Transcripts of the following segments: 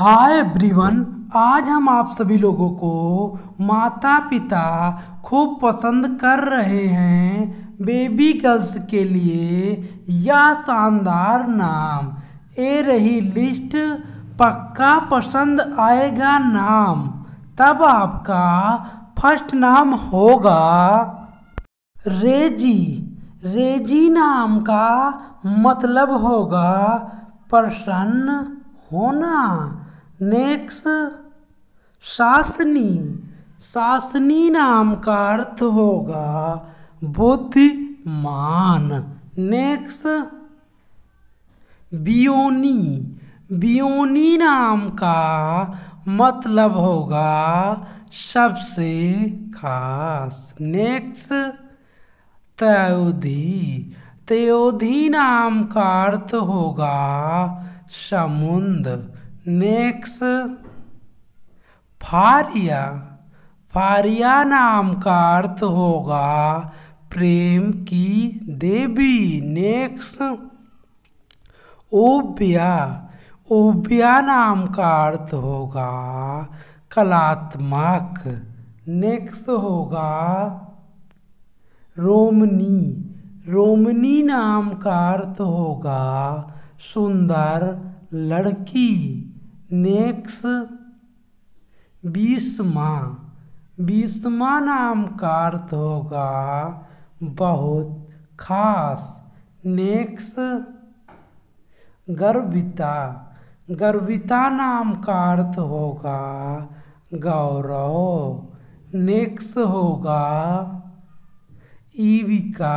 hi everyone आज हम आप सभी लोगों को माता पिता खूब पसंद कर रहे हैं बेबी गर्ल्स के लिए यह शानदार नाम ए रही लिस्ट पक्का पसंद आएगा नाम तब आपका फर्स्ट नाम होगा रेजी रेजी नाम का मतलब होगा प्रसन्न होना नेक्स शासनी शासनी नाम का अर्थ होगा बुद्धिमान नेक्स बियोनी बियोनी नाम का मतलब होगा सबसे खास नेक्स त्योधि तयोधी नाम का अर्थ होगा समुद्र नेक्स फारिया फारिया नाम का अर्थ होगा प्रेम की देवी नेक्स ओबिया ओबिया नाम का अर्थ होगा कलात्मक नेक्स होगा रोमनी रोमनी नाम का अर्थ होगा सुंदर लड़की नेक्स बीसमा बीसमा नाम का अर्थ होगा बहुत खास नेक्स गर्विता गर्विता नाम का अर्थ होगा गौरव नेक्स होगा ईविका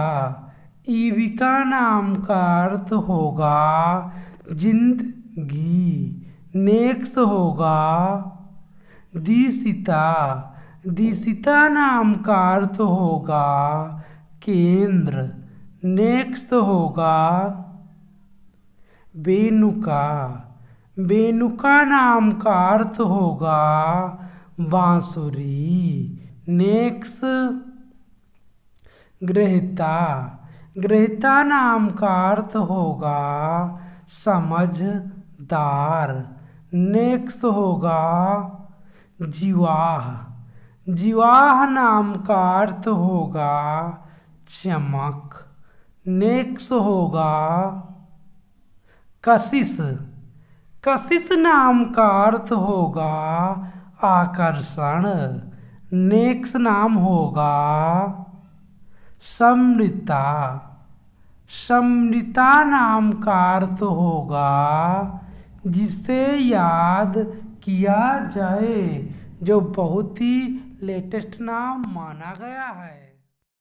ईविका नाम का अर्थ होगा जिंदगी नेक्स होगा दिशिता दिशिता नाम का अर्थ होगा केंद्र नेक्स्ट होगा बेनुका बेनुका नाम का अर्थ होगा बांसुरी नेक्स्ट ग्रहिता ग्रहिता नाम का अर्थ होगा समझदार नेक्स्ट होगा जीवाह जीवाह नाम का अर्थ होगा चमक नेक्स्ट होगा कशिश कशिश नाम का अर्थ होगा आकर्षण नेक्स्ट नाम होगा समृता समृता नाम का अर्थ होगा जिसे याद किया जाए जो बहुत ही लेटेस्ट नाम माना गया है